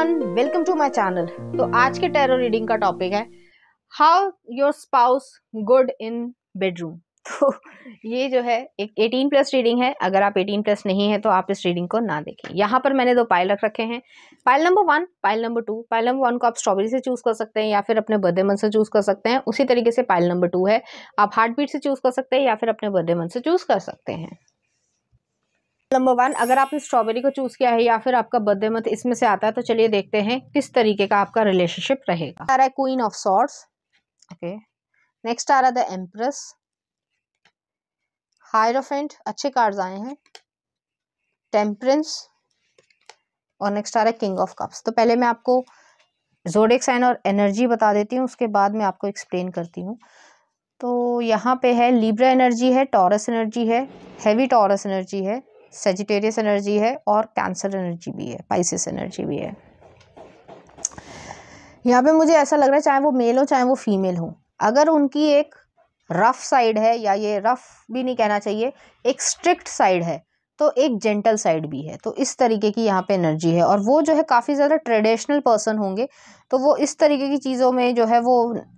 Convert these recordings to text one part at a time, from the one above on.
Everyone welcome to my channel तो आज के टैरो रीडिंग का टॉपिक है how your spouse good in bedroom तो ये जो है एक 18 प्लस रीडिंग है अगर आप 18 प्लस नहीं है तो आप इस रीडिंग को ना देखें यहाँ पर मैंने दो पाइल रख रखे हैं pile number one pile number two pile number one को आप स्ट्रॉबेरी से चूज़ कर सकते हैं या फिर अपने बर्थडे मंथ से चूज़ कर सकते हैं उसी तरीके से पाइल नंबर टू है आप हार्ट बीट से चूज़ कर सकते हैं या फिर अपने बर्थडे मंथ से चूज़ कर सकते हैं नंबर वन अगर आपने स्ट्रॉबेरी को चूज किया है या फिर आपका बर्थडे मंथ इसमें से आता है तो चलिए देखते हैं किस तरीके का आपका रिलेशनशिप रहेगा आ रहा है queen of swords okay next आ रहा है द एम्प्रेस हायरोफेंट अच्छे कार्ड्स आए हैं टेम्परेंस और नेक्स्ट आ रहा है किंग ऑफ कप्स तो पहले मैं आपको जोडिक साइन और एनर्जी बता देती हूँ उसके बाद मैं आपको एक्सप्लेन करती हूँ तो यहाँ पे है लिब्रा एनर्जी है टॉरस एनर्जी है हैवी टॉरस एनर्जी है सेजिटेरियस एनर्जी है और कैंसर एनर्जी भी है पाइसिस एनर्जी भी है यहाँ पे मुझे ऐसा लग रहा है चाहे वो मेल हो चाहे वो फीमेल हो अगर उनकी एक रफ़ साइड है या ये रफ़ भी नहीं कहना चाहिए एक स्ट्रिक्ट साइड है तो एक जेंटल साइड भी है तो इस तरीके की यहाँ पे एनर्जी है और वो जो है काफ़ी ज़्यादा ट्रेडिशनल पर्सन होंगे तो वो इस तरीके की चीज़ों में जो है वो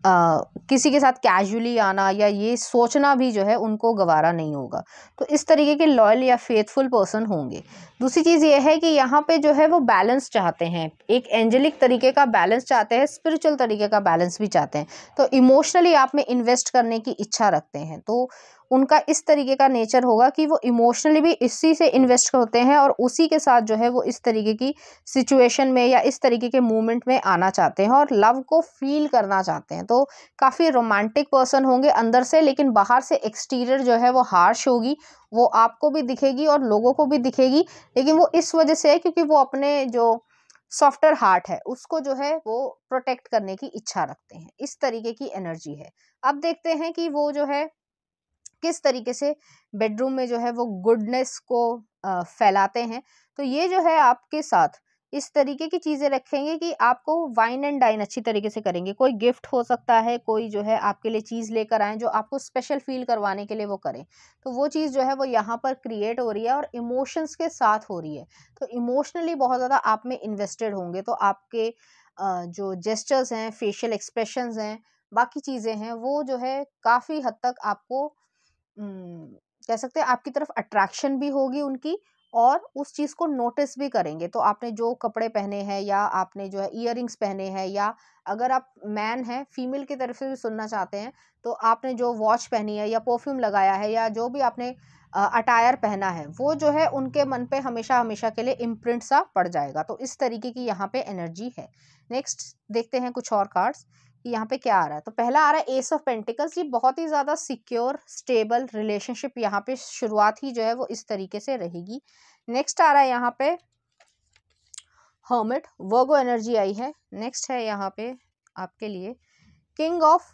आ, किसी के साथ कैजुअली आना या ये सोचना भी जो है उनको गवारा नहीं होगा तो इस तरीके के लॉयल या फेथफुल पर्सन होंगे दूसरी चीज़ ये है कि यहाँ पे जो है वो बैलेंस चाहते हैं एक एंजेलिक तरीके का बैलेंस चाहते हैं स्पिरिचुअल तरीके का बैलेंस भी चाहते हैं तो इमोशनली आप में इन्वेस्ट करने की इच्छा रखते हैं तो उनका इस तरीके का नेचर होगा कि वो इमोशनली भी इसी से इन्वेस्ट होते हैं और उसी के साथ जो है वो इस तरीके की सिचुएशन में या इस तरीके के मूवमेंट में आना चाहते हैं और लव को फील करना चाहते हैं तो काफ़ी रोमांटिक पर्सन होंगे अंदर से लेकिन बाहर से एक्सटीरियर जो है वो हार्श होगी वो आपको भी दिखेगी और लोगों को भी दिखेगी लेकिन वो इस वजह से है क्योंकि वो अपने जो सॉफ्टर हार्ट है उसको जो है वो प्रोटेक्ट करने की इच्छा रखते हैं इस तरीके की एनर्जी है अब देखते हैं कि वो जो है किस तरीके से बेडरूम में जो है वो गुडनेस को फैलाते हैं तो ये जो है आपके साथ इस तरीके की चीज़ें रखेंगे कि आपको वाइन एंड डाइन अच्छी तरीके से करेंगे कोई गिफ्ट हो सकता है कोई जो है आपके लिए चीज़ लेकर आएँ जो आपको स्पेशल फील करवाने के लिए वो करें तो वो चीज़ जो है वो यहाँ पर क्रिएट हो रही है और इमोशंस के साथ हो रही है तो इमोशनली बहुत ज़्यादा आप में इन्वेस्टेड होंगे तो आपके जो जेस्टर्स हैं फेशियल एक्सप्रेशन हैं बाकी चीज़ें हैं वो जो है काफ़ी हद तक आपको कह सकते हैं आपकी तरफ अट्रैक्शन भी होगी उनकी और उस चीज़ को नोटिस भी करेंगे। तो आपने जो कपड़े पहने हैं या आपने जो है इयर पहने हैं या अगर आप मैन हैं, फीमेल की तरफ से भी सुनना चाहते हैं, तो आपने जो वॉच पहनी है या परफ्यूम लगाया है या जो भी आपने अटायर पहना है, वो जो है उनके मन पे हमेशा-हमेशा के लिए इम्प्रिंट सा पड़ जाएगा। तो इस तरीके की यहाँ पे एनर्जी है। नेक्स्ट देखते हैं कुछ और कार्ड्स। यहाँ पे क्या आ रहा है तो पहला आ रहा है एस ऑफ पेंटिकल्स ये बहुत ही ज़्यादा सिक्योर स्टेबल रिलेशनशिप यहाँ पे शुरुआत ही जो है वो इस तरीके से रहेगी नेक्स्ट आ रहा है यहाँ पे हर्मिट वर्गो एनर्जी आई है नेक्स्ट है यहाँ पे आपके लिए किंग ऑफ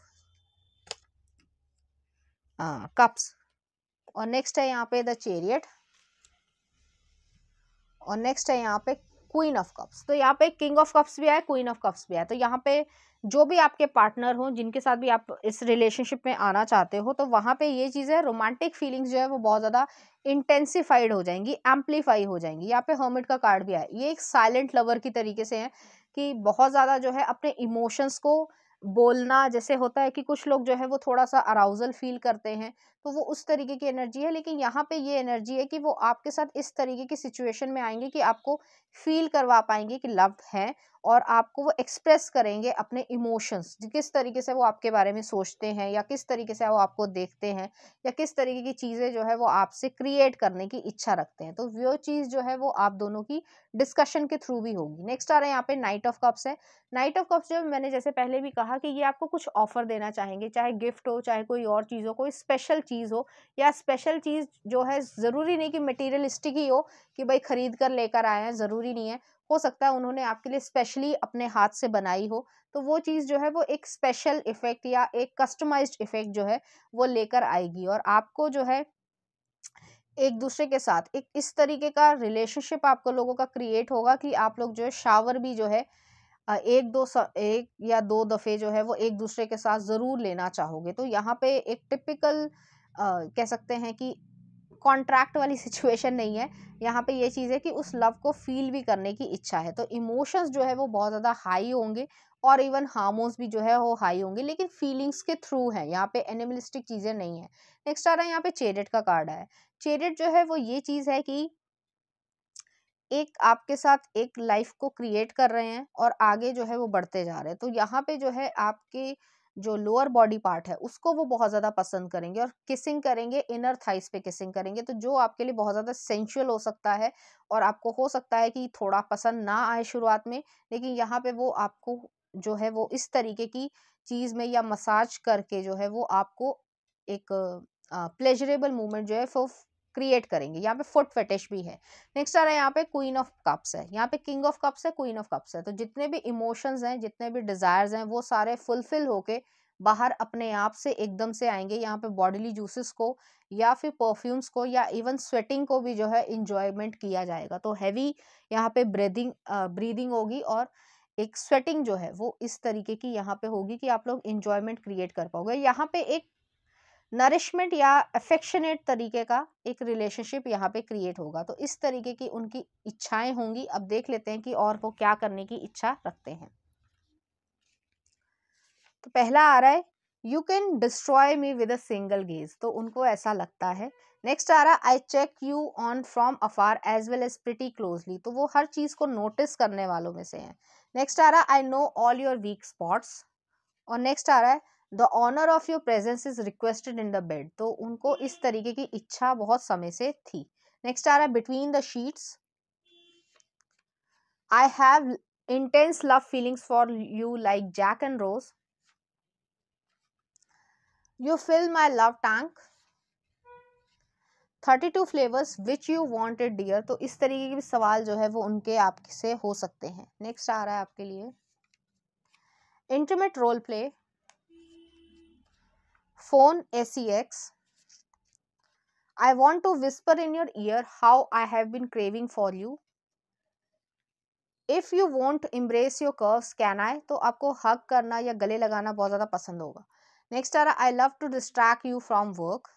कप्स और नेक्स्ट है यहाँ पे द चेरियट और नेक्स्ट है यहाँ पे क्वीन ऑफ कप्स तो यहाँ पे किंग ऑफ कप्स भी आया क्वीन ऑफ कप्स भी आया तो यहाँ पे जो भी आपके पार्टनर हो जिनके साथ भी आप इस रिलेशनशिप में आना चाहते हो तो वहाँ पे ये चीज़ है रोमांटिक फीलिंग्स जो है वो बहुत ज़्यादा इंटेंसिफाइड हो जाएंगी एम्पलीफाई हो जाएंगी यहाँ पे हर्मिट का कार्ड भी आया ये एक साइलेंट लवर की तरीके से है कि बहुत ज़्यादा जो है अपने इमोशंस को बोलना जैसे होता है कि कुछ लोग जो है वो थोड़ा सा अराउजल फील करते हैं तो वो उस तरीके की एनर्जी है लेकिन यहाँ पे ये एनर्जी है कि वो आपके साथ इस तरीके की सिचुएशन में आएंगे कि आपको फील करवा पाएंगे कि लव है और आपको वो एक्सप्रेस करेंगे अपने इमोशंस किस तरीके से वो आपके बारे में सोचते हैं या किस तरीके से वो आपको देखते हैं या किस तरीके की चीज़ें जो है वो आपसे क्रिएट करने की इच्छा रखते हैं तो वो चीज़ जो है वो आप दोनों की डिस्कशन के थ्रू भी होगी नेक्स्ट आ रहा है यहाँ पे नाइट ऑफ कप्स है नाइट ऑफ कप्स जो मैंने जैसे पहले भी कहा कि ये आपको कुछ ऑफर देना चाहेंगे चाहे गिफ्ट हो चाहे कोई और चीज़ हो कोई स्पेशल चीज़ चीज़ हो या स्पेशल चीज़ जो है ज़रूरी नहीं कि मटेरियलिस्टिक ही हो कि भाई ख़रीद कर लेकर आए हैं ज़रूरी नहीं है हो सकता है उन्होंने आपके लिए स्पेशली अपने हाथ से बनाई हो तो वो चीज़ जो है वो एक स्पेशल इफ़ेक्ट या एक कस्टमाइज इफ़ेक्ट जो है वो लेकर आएगी और आपको जो है एक दूसरे के साथ एक इस तरीके का रिलेशनशिप आपको लोगों का क्रिएट होगा कि आप लोग जो है शावर भी जो है एक दो एक या दो दफ़े जो है वो एक दूसरे के साथ ज़रूर लेना चाहोगे तो यहाँ पे एक टिपिकल कह सकते हैं कि कॉन्ट्रैक्ट वाली सिचुएशन नहीं है यहाँ पे ये चीज़ है कि उस लव को फील भी करने की इच्छा है तो इमोशंस जो है वो बहुत ज़्यादा हाई होंगे और इवन हार्मोन्स भी जो है वो हाई होंगे लेकिन फीलिंग्स के थ्रू है यहाँ पे एनिमलिस्टिक चीज़ें नहीं है नेक्स्ट आ रहा है यहाँ पे चेरेट का कार्ड है चेरेट जो है वो ये चीज़ है कि एक आपके साथ एक लाइफ को क्रिएट कर रहे हैं और आगे जो है वो बढ़ते जा रहे हैं तो यहाँ पे जो है आपके जो लोअर बॉडी पार्ट है उसको वो बहुत ज़्यादा पसंद करेंगे और किसिंग करेंगे इनर थाइस पे किसिंग करेंगे तो जो आपके लिए बहुत ज़्यादा सेंशुअल हो सकता है और आपको हो सकता है कि थोड़ा पसंद ना आए शुरुआत में लेकिन यहाँ पे वो आपको जो है वो इस तरीके की चीज़ में या मसाज करके जो है वो आपको एक प्लेजरेबल मूवमेंट जो है वो क्रिएट करेंगे यहाँ पे फुट फेटिश भी है नेक्स्ट आ रहा है यहाँ पे क्वीन ऑफ कप्स है यहाँ पे किंग ऑफ कप्स है क्वीन ऑफ कप्स है तो जितने भी इमोशंस हैं जितने भी डिजायर्स हैं वो सारे फुलफिल होके बाहर अपने आप से एकदम से आएंगे यहाँ पे बॉडीली जूसेस को या फिर परफ्यूम्स को या इवन स्वेटिंग को भी जो है इंजॉयमेंट किया जाएगा तो हैवी यहाँ पे ब्रीदिंग ब्रीदिंग होगी और एक स्वेटिंग जो है वो इस तरीके की यहाँ पे होगी कि आप लोग इंजॉयमेंट क्रिएट कर पाओगे यहाँ पे एक नरिशमेंट या अफेक्शनेट तरीके का एक रिलेशनशिप यहाँ पे क्रिएट होगा तो इस तरीके की उनकी इच्छाएं होंगी अब देख लेते हैं कि और वो क्या करने की इच्छा रखते हैं तो पहला आ रहा है you can destroy me with a single gaze तो उनको ऐसा लगता है नेक्स्ट आ रहा I check you on from afar as well as pretty closely तो वो हर चीज़ को नोटिस करने वालों में से है नेक्स्ट आ रहा I know all your weak spots और नेक्स्ट आ रहा है the honour of your presence is requested in the bed तो उनको इस तरीके की इच्छा बहुत समय से थी नेक्स्ट आ रहा है between the sheets I have intense love feelings for you like Jack and Rose you fill my love tank thirty two flavours which you wanted dear तो इस तरीके के भी सवाल जो है वो उनके आपसे हो सकते हैं नेक्स्ट आ रहा है आपके लिए intimate role play phone acx i want to whisper in your ear how i have been craving for you if you want embrace your curves can I तो आपको हक करना या गले लगाना बहुत ज़्यादा पसंद होगा नेक्स्ट आ रहा I love to distract you from work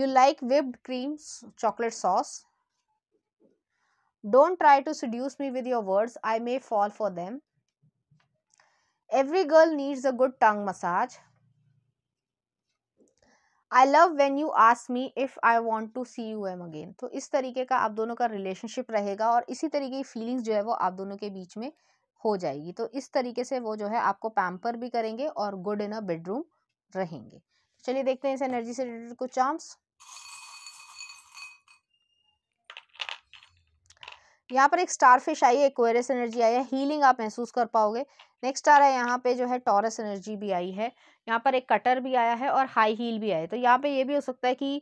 you like whipped cream chocolate sauce don't try to seduce me with your words I may fall for them every girl needs a good tongue massage I love when you ask me if I want to see you um again तो इस तरीके का आप दोनों का relationship रहेगा और इसी तरीके की फीलिंग्स जो है वो आप दोनों के बीच में हो जाएगी तो इस तरीके से वो जो है आपको पैम्पर भी करेंगे और गुड इन अ बेडरूम रहेंगे चलिए देखते हैं इस एनर्जी से रिलेटेड कुछ चार्म्स यहाँ पर एक स्टार फिश आई है एक्वेरियस एनर्जी आई है हीलिंग आप महसूस कर पाओगे नेक्स्ट आ रहा है यहाँ पे जो है टॉरस एनर्जी भी आई है यहाँ पर एक कटर भी आया है और हाई हील भी आया है तो यहाँ पे ये भी हो सकता है कि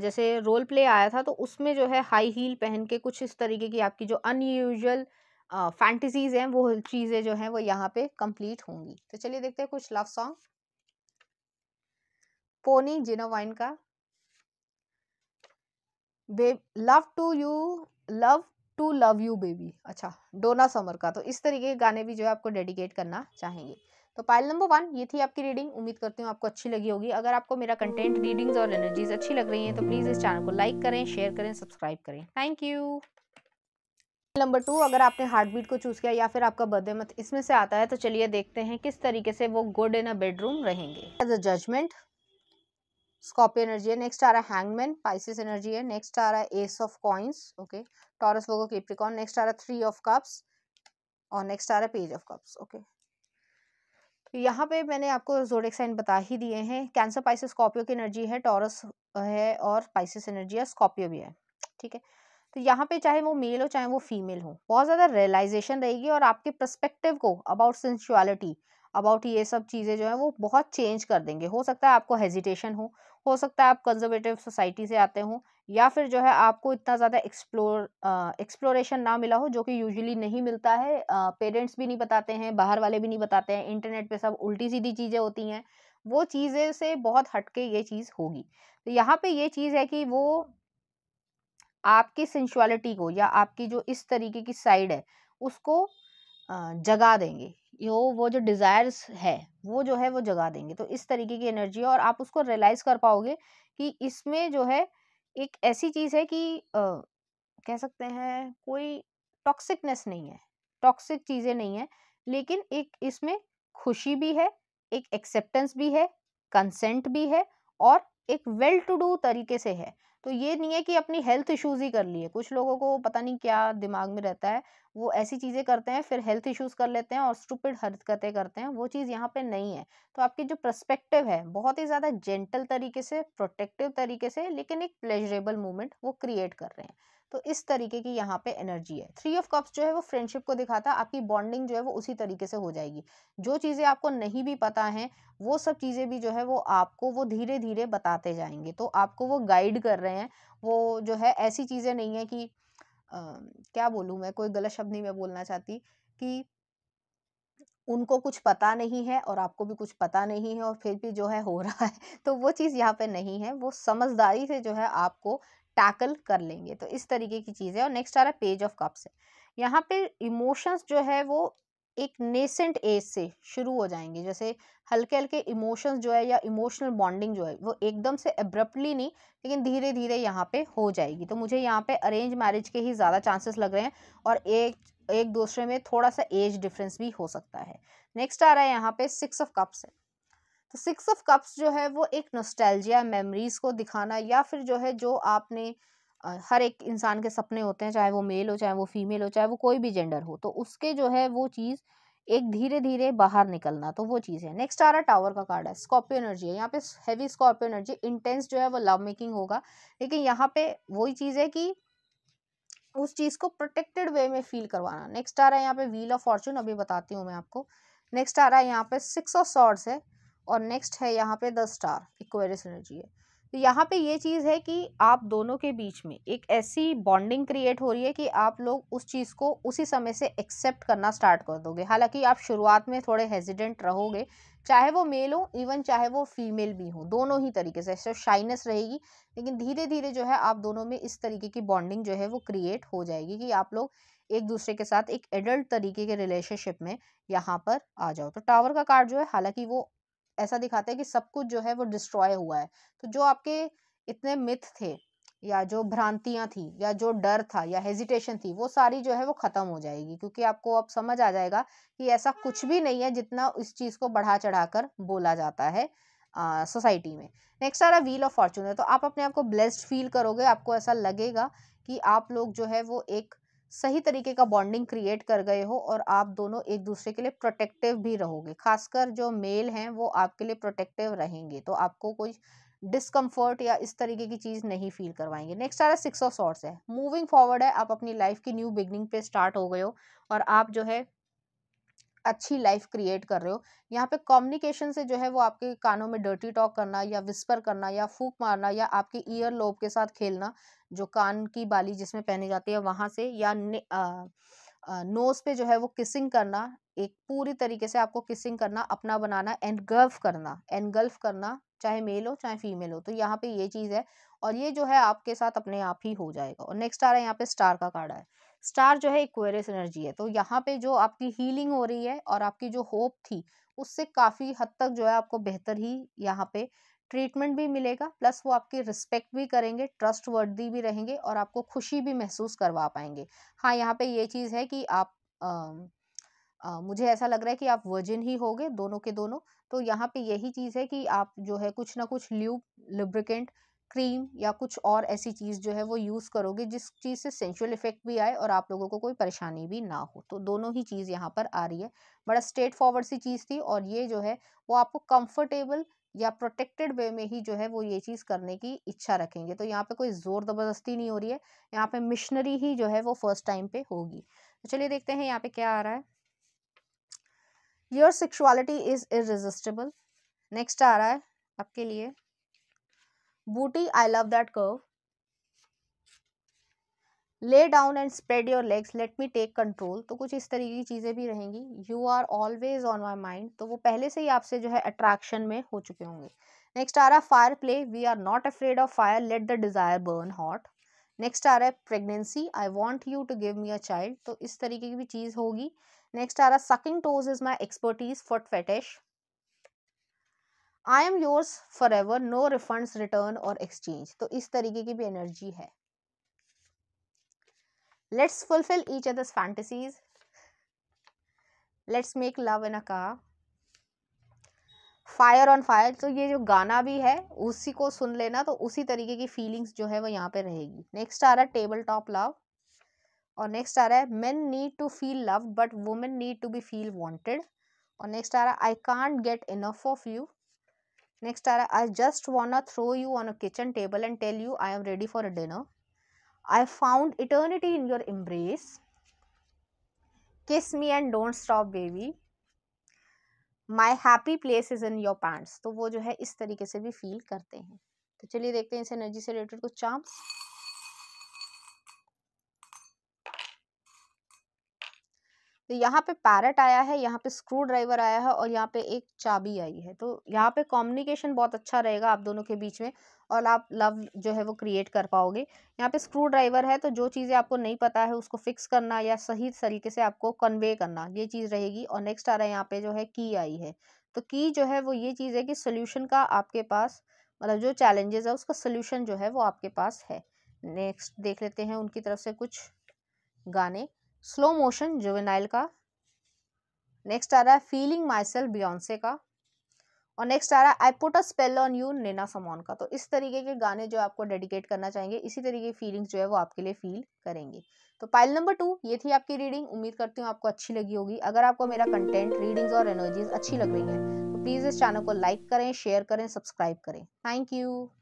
जैसे रोल प्ले आया था तो उसमें जो है हाई हील पहन के कुछ इस तरीके की आपकी जो अनयूजल फैंटसीज़ हैं वो चीज़ें जो हैं वो यहाँ पे कंप्लीट होंगी तो चलिए देखते हैं कुछ लव सॉन्ग पोनी जिनोवाइन का love to you love to love you baby अच्छा डोना समर का तो इस तरीके के गाने भी जो है आपको डेडिकेट करना चाहेंगे तो पाइल नंबर वन ये थी आपकी रीडिंग उम्मीद करती हूँ आपको अच्छी लगी होगी अगर आपको मेरा कंटेंट रीडिंग्स और एनर्जीज अच्छी लग रही हैं तो प्लीज़ इस चैनल को लाइक करें शेयर करें सब्सक्राइब करें थैंक यू नंबर टू अगर आपने हार्ट बीट को चूज़ किया या फिर आपका बर्थडे मत इसमें से आता है तो चलिए देखते हैं किस तरीके से वो गुड इन अ बेडरूम रहेंगे as a judgement Scorpio energy है नेक्स्ट आ रहा है हैंगमैन पाइसिस एनर्जी है नेक्स्ट आ रहा है ace of coins okay Taurus Virgo Capricorn next आ रहा है थ्री ऑफ कप्स और नेक्स्ट आ रहा है पेज ऑफ कप्स ओके तो यहाँ पे मैंने आपको जोडिक साइन बता ही दिए हैं कैंसर पाइसिस स्कॉर्पियो की एनर्जी है टॉरस है और पाइसिस एनर्जी है स्कॉर्पियो भी है ठीक है तो यहाँ पे चाहे वो मेल हो चाहे वो फीमेल हो बहुत ज़्यादा रियलाइजेशन रहेगी और आपके प्रस्पेक्टिव को अबाउट सेंशुअलिटी अबाउट ये सब चीज़ें जो है वो बहुत चेंज कर देंगे हो सकता है आपको हेजिटेशन हो हो सकता है आप कंजर्वेटिव सोसाइटी से आते हो या फिर जो है आपको इतना ज़्यादा एक्सप्लोर एक्सप्लोरेशन ना मिला हो जो कि यूजुअली नहीं मिलता है पेरेंट्स भी नहीं बताते हैं बाहर वाले भी नहीं बताते हैं इंटरनेट पे सब उल्टी सीधी चीज़ें होती हैं वो चीज़ें से बहुत हटके ये चीज़ होगी तो यहाँ पे ये चीज़ है कि वो आपकी सेंशुअलिटी को या आपकी जो इस तरीके की साइड है उसको जगा देंगे यो वो जो डिज़ायर्स है वो जो है वो जगा देंगे तो इस तरीके की एनर्जी है और आप उसको रियलाइज़ कर पाओगे कि इसमें जो है एक ऐसी चीज़ है कि आ, कह सकते हैं कोई टॉक्सिकनेस नहीं है टॉक्सिक चीज़ें नहीं है लेकिन एक इसमें खुशी भी है एक एक्सेप्टेंस भी है कंसेंट भी है और एक वेल टू डू तरीके से है तो ये नहीं है कि अपनी हेल्थ इश्यूज ही कर लिए कुछ लोगों को पता नहीं क्या दिमाग में रहता है वो ऐसी चीज़ें करते हैं फिर हेल्थ इश्यूज कर लेते हैं और स्टूपिड हरकतें करते हैं वो चीज़ यहाँ पे नहीं है तो आपकी जो प्रस्पेक्टिव है बहुत ही ज़्यादा जेंटल तरीके से प्रोटेक्टिव तरीके से लेकिन एक प्लेजरेबल मूवमेंट वो क्रिएट कर रहे हैं तो इस तरीके की यहाँ पे एनर्जी है थ्री ऑफ कप्स जो है वो फ्रेंडशिप को दिखाता है आपकी बॉन्डिंग जो है वो उसी तरीके से हो जाएगी जो चीज़ें आपको नहीं भी पता हैं वो सब चीज़ें भी जो है वो आपको वो धीरे धीरे बताते जाएंगे तो आपको वो गाइड कर रहे हैं वो जो है ऐसी चीज़ें नहीं है कि आ, क्या बोलूँ मैं कोई गलत शब्द नहीं मैं बोलना चाहती कि उनको कुछ पता नहीं है और आपको भी कुछ पता नहीं है और फिर भी जो है हो रहा है तो वो चीज़ यहाँ पे नहीं है वो समझदारी से जो है आपको टैकल कर लेंगे तो इस तरीके की चीज़ है और नेक्स्ट आ रहा है पेज ऑफ कप्स यहाँ पे इमोशंस जो है वो एक नेसेंट एज से शुरू हो जाएंगे जैसे हल्के हल्के इमोशंस जो है या इमोशनल बॉन्डिंग जो है वो एकदम से एब्रप्टली नहीं लेकिन धीरे धीरे यहाँ पे हो जाएगी तो मुझे यहाँ पे अरेंज मैरिज के ही ज़्यादा चांसेस लग रहे हैं और एक एक दूसरे में थोड़ा सा एज डिफरेंस भी हो सकता है नेक्स्ट आ रहा है यहाँ पे सिक्स ऑफ कप्स है तो सिक्स ऑफ कप्स जो है वो एक नोस्टैल्जिया मेमोरीज को दिखाना या फिर जो है जो आपने हर एक इंसान के सपने होते हैं चाहे वो मेल हो चाहे वो फीमेल हो चाहे वो कोई भी जेंडर हो तो उसके जो है वो चीज़ एक धीरे धीरे बाहर निकलना तो वो चीज़ है नेक्स्ट आ रहा टावर का कार्ड है स्कॉर्पियो एनर्जी है यहाँ पे हैवी स्कॉर्पियो एनर्जी इंटेंस जो है वो लव मेकिंग होगा लेकिन यहाँ पे वही चीज़ है कि उस चीज़ को प्रोटेक्टेड वे में फील करवाना नेक्स्ट आ रहा है यहाँ पे व्हील ऑफ फॉर्चून अभी बताती हूँ मैं आपको नेक्स्ट आ रहा है यहाँ पे सिक्स ऑफ सॉर्ड्स है और नेक्स्ट है यहाँ पे द स्टार इक्वेरियस एनर्जी है तो यहाँ पे ये चीज़ है कि आप दोनों के बीच में एक ऐसी बॉन्डिंग क्रिएट हो रही है कि आप लोग उस चीज़ को उसी समय से एक्सेप्ट करना स्टार्ट कर दोगे हालांकि आप शुरुआत में थोड़े हेजिडेंट रहोगे चाहे वो मेल हो इवन चाहे वो फीमेल भी हो दोनों ही तरीके से ऐसे शाइनेस रहेगी लेकिन धीरे धीरे जो है आप दोनों में इस तरीके की बॉन्डिंग जो है वो क्रिएट हो जाएगी कि आप लोग एक दूसरे के साथ एक एडल्ट तरीके के रिलेशनशिप में यहाँ पर आ जाओ तो टावर का कार्ड जो है हालांकि वो ऐसा दिखाते हैं कि सब कुछ जो है वो डिस्ट्रॉय हुआ है तो जो आपके इतने मिथ थे या जो भ्रांतियां थी या जो डर था या हेजिटेशन थी वो सारी जो है वो ख़त्म हो जाएगी क्योंकि आपको अब समझ आ जाएगा कि ऐसा कुछ भी नहीं है जितना इस चीज़ को बढ़ा चढ़ा कर बोला जाता है सोसाइटी में नेक्स्ट आ रहा व्हील ऑफ फॉर्चून है तो आप अपने आप को ब्लेस्ड फील करोगे आपको ऐसा लगेगा कि आप लोग जो है वो एक सही तरीके का बॉन्डिंग क्रिएट कर गए हो और आप दोनों एक दूसरे के लिए प्रोटेक्टिव भी रहोगे खासकर जो मेल हैं वो आपके लिए प्रोटेक्टिव रहेंगे तो आपको कोई डिसकंफर्ट या इस तरीके की चीज़ नहीं फील करवाएंगे नेक्स्ट आ रहा है सिक्स ऑफ सॉर्ट्स है मूविंग फॉरवर्ड है आप अपनी लाइफ की न्यू बिगनिंग पे स्टार्ट हो गए हो और आप जो है अच्छी लाइफ क्रिएट कर रहे हो यहाँ पे कम्युनिकेशन से जो है वो आपके कानों में डर्टी टॉक करना या विस्पर करना या फूक मारना या आपके ईयर लोब के साथ खेलना जो कान की बाली जिसमें पहने जाती है वहाँ से या नोज पे जो है वो किसिंग करना एक पूरी तरीके से आपको किसिंग करना अपना बनाना एनगल्फ करना एनगल्फ करना चाहे मेल हो चाहे फीमेल हो तो यहाँ पे ये चीज़ है और ये जो है आपके साथ अपने आप ही हो जाएगा और नेक्स्ट आ रहा है यहाँ पे स्टार का कार्ड है स्टार जो है इक्वेरियस एनर्जी है तो यहाँ पे जो आपकी हीलिंग हो रही है और आपकी जो होप थी उससे काफ़ी हद तक जो है आपको बेहतर ही यहाँ पे ट्रीटमेंट भी मिलेगा प्लस वो आपकी रिस्पेक्ट भी करेंगे ट्रस्ट वर्दी भी रहेंगे और आपको खुशी भी महसूस करवा पाएंगे हाँ यहाँ पे ये चीज़ है कि आप आ, आ, मुझे ऐसा लग रहा है कि आप वर्जिन ही हो दोनों के दोनों तो यहाँ पे यही चीज़ है कि आप जो है कुछ ना कुछ ल्यूब लिब्रिकेंट क्रीम या कुछ और ऐसी चीज़ जो है वो यूज़ करोगे जिस चीज़ से सेंशुअल इफेक्ट भी आए और आप लोगों को कोई परेशानी भी ना हो तो दोनों ही चीज़ यहाँ पर आ रही है बड़ा स्ट्रेट फॉरवर्ड सी चीज़ थी और ये जो है वो आपको कंफर्टेबल या प्रोटेक्टेड वे में ही जो है वो ये चीज़ करने की इच्छा रखेंगे तो यहाँ पे कोई ज़ोर ज़बरदस्ती नहीं हो रही है यहाँ पे मिशनरी ही जो है वो फर्स्ट टाइम पे होगी तो चलिए देखते हैं यहाँ पे क्या आ रहा है your sexuality is irresistible next आ रहा है आपके लिए booty I love that curve lay down and spread your legs let me take control तो कुछ इस तरीके की चीज़ें भी रहेंगी you are always on my mind तो वो पहले से ही आपसे जो है अट्रैक्शन में हो चुके होंगे नेक्स्ट आ रहा है fire play we are not afraid of fire let the desire burn hot next आ रहा है pregnancy I want you to give me a child तो इस तरीके की भी चीज़ होगी नेक्स्ट आ रहा है sucking toes is my expertise for fetish I am yours forever no refund return और एक्सचेंज तो इस तरीके की भी एनर्जी है let's fulfil each other's fantasies let's make love in a का फायर ऑन फायर तो ये जो गाना भी है उसी को सुन लेना तो उसी तरीके की फीलिंग्स जो है वो यहाँ पे रहेगी नेक्स्ट आ रहा है टेबल टॉप लव और नेक्स्ट आ रहा है men need to feel love but women need to be feel wanted और नेक्स्ट आ रहा है I can't get enough of you next आ रहा है I just want throw you on a kitchen table and tell you I am ready for a dinner I found eternity in your embrace kiss me and don't stop baby my happy place is in your pants तो वो जो है इस तरीके से भी feel करते हैं तो चलिए देखते हैं इस एनर्जी से रिलेटेड कुछ चांस तो यहाँ पे पैरट आया है यहाँ पे स्क्रू ड्राइवर आया है और यहाँ पे एक चाबी आई है तो यहाँ पे कम्युनिकेशन बहुत अच्छा रहेगा आप दोनों के बीच में और आप लव जो है वो क्रिएट कर पाओगे यहाँ पे स्क्रू ड्राइवर है तो जो चीज़ें आपको नहीं पता है उसको फिक्स करना या सही तरीके से आपको कन्वे करना ये चीज़ रहेगी और नेक्स्ट आ रहा है यहाँ पे जो है की आई है तो की जो है वो ये चीज़ है कि सोल्यूशन का आपके पास मतलब जो चैलेंजेस है उसका सोल्यूशन जो है वो आपके पास है नेक्स्ट देख लेते हैं उनकी तरफ से कुछ गाने स्लो मोशन जुवेनाइल का नेक्स्ट आ रहा है फीलिंग माई बियॉन्से का और नेक्स्ट आ रहा है I put a spell on you Nina Simone का तो इस तरीके के गाने जो आपको डेडिकेट करना चाहेंगे इसी तरीके की फीलिंग्स जो है वो आपके लिए फील करेंगे तो पाइल नंबर टू ये थी आपकी रीडिंग उम्मीद करती हूँ आपको अच्छी लगी होगी अगर आपको मेरा कंटेंट रीडिंग्स और एनर्जीज अच्छी लग रही है तो प्लीज़ इस चैनल को लाइक करें शेयर करें सब्सक्राइब करें थैंक यू